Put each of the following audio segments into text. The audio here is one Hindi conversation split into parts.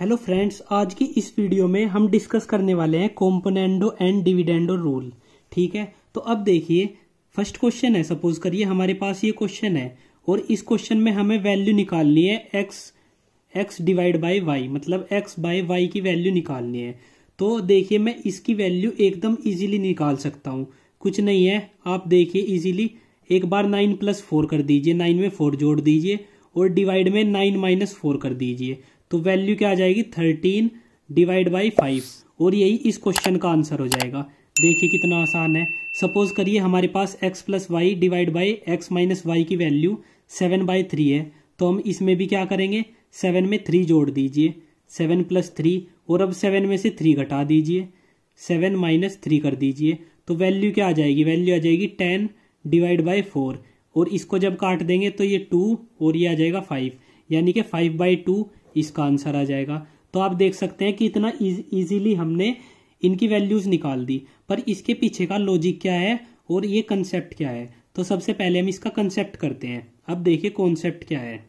हेलो फ्रेंड्स आज की इस वीडियो में हम डिस्कस करने वाले हैं कॉम्पोनेंडो एंड डिविडेंडो रूल ठीक है तो अब देखिए फर्स्ट क्वेश्चन है सपोज करिए हमारे पास ये क्वेश्चन है और इस क्वेश्चन में हमें वैल्यू निकालनी है x x divide by y मतलब एक्स बाय वाई की वैल्यू निकालनी है तो देखिए मैं इसकी वैल्यू एकदम ईजिली निकाल सकता हूँ कुछ नहीं है आप देखिए ईजिली एक बार नाइन प्लस फोर कर दीजिए नाइन में फोर जोड़ दीजिए और डिवाइड में नाइन माइनस फोर कर दीजिए तो वैल्यू क्या आ जाएगी थर्टीन डिवाइड बाई फाइव और यही इस क्वेश्चन का आंसर हो जाएगा देखिए कितना आसान है सपोज करिए हमारे पास x plus y divide by x minus y की वैल्यू सेवन बाई थ्री है तो हम इसमें भी क्या करेंगे सेवन में थ्री जोड़ दीजिए सेवन प्लस थ्री और अब सेवन में से थ्री घटा दीजिए सेवन माइनस थ्री कर दीजिए तो वैल्यू क्या आ जाएगी वैल्यू आ जाएगी टेन डिवाइड बाई फोर और इसको जब काट देंगे तो ये टू और ये आ जाएगा फाइव यानी कि फाइव बाई टू इसका आंसर आ जाएगा तो आप देख सकते हैं कि इतना इजीली हमने इनकी वैल्यूज निकाल दी पर इसके पीछे का लॉजिक क्या है और ये कंसेप्ट क्या है तो सबसे पहले हम इसका कंसेप्ट करते हैं अब देखिए कॉन्सेप्ट क्या है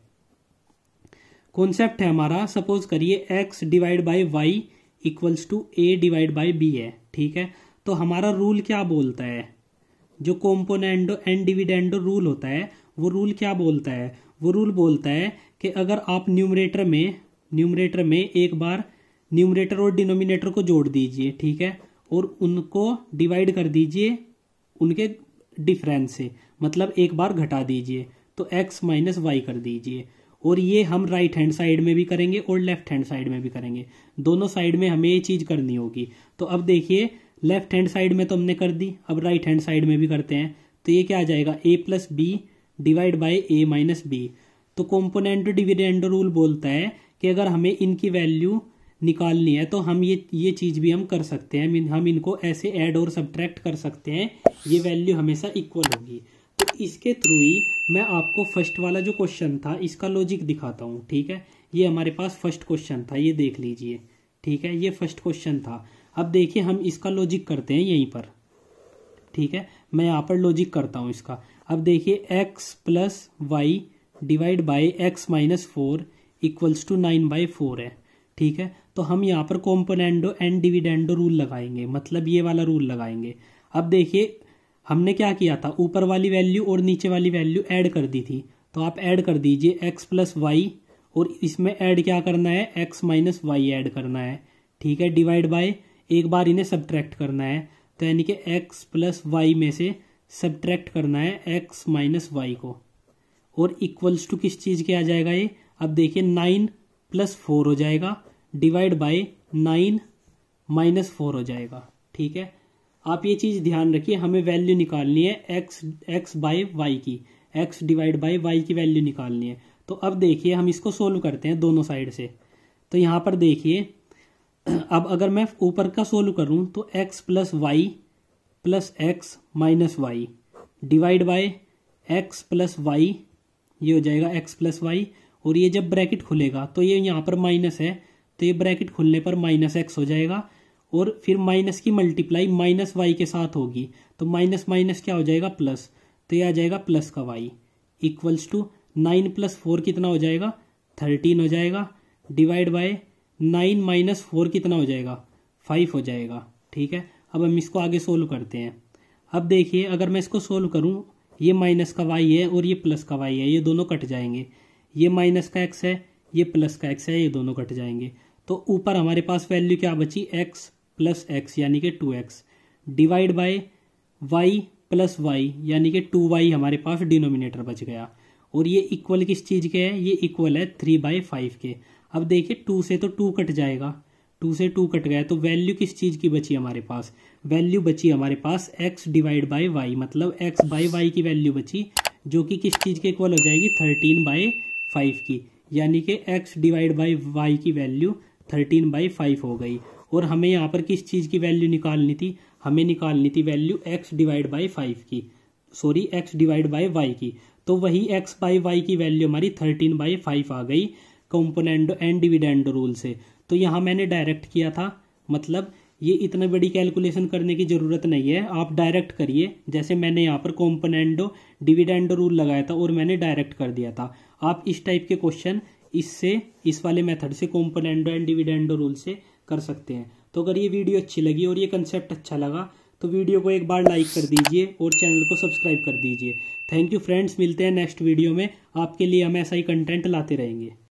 कॉन्सेप्ट है हमारा सपोज करिए x divide by y equals to a divide by b है ठीक है तो हमारा रूल क्या बोलता है जो कॉम्पोनेंडो एंड डिविडेंडो रूल होता है वो रूल क्या बोलता है वो रूल बोलता है कि अगर आप न्यूमरेटर में न्यूमरेटर में एक बार न्यूमरेटर और डिनोमिनेटर को जोड़ दीजिए ठीक है और उनको डिवाइड कर दीजिए उनके डिफरेंस से मतलब एक बार घटा दीजिए तो x माइनस वाई कर दीजिए और ये हम राइट हैंड साइड में भी करेंगे और लेफ्ट हैंड साइड में भी करेंगे दोनों साइड में हमें ये चीज़ करनी होगी तो अब देखिए लेफ्ट हैंड साइड में तो हमने कर दी अब राइट हैंड साइड में भी करते हैं तो ये क्या आ जाएगा a plus b divide by a minus b तो कॉम्पोनेंट डिविडेंड रूल बोलता है कि अगर हमें इनकी वैल्यू निकालनी है तो हम ये ये चीज़ भी हम कर सकते हैं हम इनको ऐसे ऐड और सब्ट्रैक्ट कर सकते हैं ये वैल्यू हमेशा इक्वल होगी तो इसके थ्रू ही मैं आपको फर्स्ट वाला जो क्वेश्चन था इसका लॉजिक दिखाता हूँ ठीक है ये हमारे पास फर्स्ट क्वेश्चन था ये देख लीजिए ठीक है ये फर्स्ट क्वेश्चन था अब देखिए हम इसका लॉजिक करते हैं यहीं पर ठीक है मैं यहाँ पर लॉजिक करता हूँ इसका अब देखिए x plus y divide by x minus four equals to nine by four है ठीक है तो हम यहाँ पर कॉम्पोनेंडो एंड डिविडेंडो रूल लगाएंगे मतलब ये वाला रूल लगाएंगे अब देखिए हमने क्या किया था ऊपर वाली वैल्यू और नीचे वाली वैल्यू ऐड कर दी थी तो आप ऐड कर दीजिए एक्स प्लस वाई और इसमें ऐड क्या करना है एक्स माइनस वाई ऐड करना है ठीक है डिवाइड बाय एक बार इन्हें सब्ट्रैक्ट करना है तो यानी कि एक्स प्लस वाई में से सब्ट्रैक्ट करना है एक्स माइनस वाई को और इक्वल्स टू किस चीज के आ जाएगा ये अब देखिए नाइन प्लस फोर हो जाएगा divide by nine minus four हो जाएगा ठीक है आप ये चीज ध्यान रखिए हमें वैल्यू निकालनी है एक्स एक्स बाय वाई की एक्स डिवाइड बाय वाई की वैल्यू निकालनी है तो अब देखिए हम इसको सोल्व करते हैं दोनों साइड से तो यहां पर देखिए अब अगर मैं ऊपर का सोल्व करूं तो x plus y plus x minus y divide by x plus y ये हो जाएगा एक्स प्लस वाई और ये जब ब्रैकेट खुलेगा तो ये यहाँ पर माइनस है तो ये ब्रैकेट खुलने पर माइनस एक्स हो जाएगा और फिर माइनस की मल्टीप्लाई माइनस वाई के साथ होगी तो माइनस माइनस क्या हो जाएगा प्लस तो ये आ जाएगा प्लस का y equals to nine plus four कितना हो जाएगा थर्टीन हो जाएगा divide by nine minus four कितना हो जाएगा फाइव हो जाएगा ठीक है अब हम इसको आगे सोल्व करते हैं अब देखिए अगर मैं इसको सोल्व करूँ ये माइनस का वाई है और ये प्लस का वाई है ये दोनों कट जाएंगे ये माइनस का एक्स है ये प्लस का एक्स है ये दोनों कट जाएंगे तो ऊपर हमारे पास वैल्यू क्या बची एक्स प्लस एक्स यानी कि two x divide by y plus y यानी कि टू वाई हमारे पास डिनोमिनेटर बच गया और ये इक्वल किस चीज़ के है ये इक्वल है थ्री बाई फाइव के अब देखिए टू से तो टू कट जाएगा टू से टू कट गया तो वैल्यू किस चीज़ की बची हमारे पास वैल्यू बची हमारे पास एक्स डिवाइड बाई वाई मतलब एक्स बाई वाई की वैल्यू बची जो कि किस चीज़ के इक्वल हो जाएगी थर्टीन बाई फाइव की यानी कि एक्स डिवाइड बाई वाई की वैल्यू थर्टीन बाई फाइव हो गई और हमें यहाँ पर किस चीज़ की वैल्यू निकालनी थी हमें निकालनी थी value x divide by five की sorry x divide by y की तो वही एक्स बाई वाई की वैल्यू हमारी थर्टीन बाई फाइव आ गई कंपोनेंट एंड डिविडेंड रूल से तो यहाँ मैंने डायरेक्ट किया था मतलब ये इतना बड़ी कैलकुलेशन करने की ज़रूरत नहीं है आप डायरेक्ट करिए जैसे मैंने यहाँ पर कॉम्पोनेंडो डिविडेंडो रूल लगाया था और मैंने डायरेक्ट कर दिया था आप इस टाइप के क्वेश्चन इससे इस वाले मेथड से कॉम्पोनेंडो एंड डिविडेंडो रूल से कर सकते हैं तो अगर ये वीडियो अच्छी लगी और ये कंसेप्ट अच्छा लगा तो वीडियो को एक बार लाइक कर दीजिए और चैनल को सब्सक्राइब कर दीजिए थैंक यू फ्रेंड्स मिलते हैं नेक्स्ट वीडियो में आपके लिए हम ऐसा ही कंटेंट लाते रहेंगे